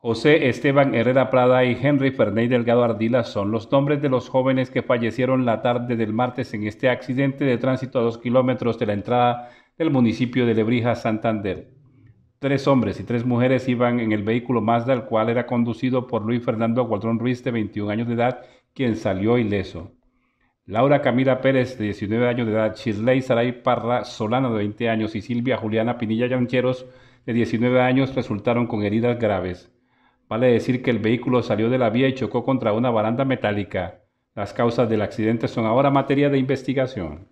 José Esteban Herrera Prada y Henry Ferney Delgado Ardila son los nombres de los jóvenes que fallecieron la tarde del martes en este accidente de tránsito a dos kilómetros de la entrada del municipio de Lebrija, Santander. Tres hombres y tres mujeres iban en el vehículo Mazda, el cual era conducido por Luis Fernando Guadrón Ruiz, de 21 años de edad, quien salió ileso. Laura Camila Pérez, de 19 años de edad, Chisley Saray Parra Solano, de 20 años, y Silvia Juliana Pinilla Llancheros, de 19 años, resultaron con heridas graves. Vale decir que el vehículo salió de la vía y chocó contra una baranda metálica. Las causas del accidente son ahora materia de investigación.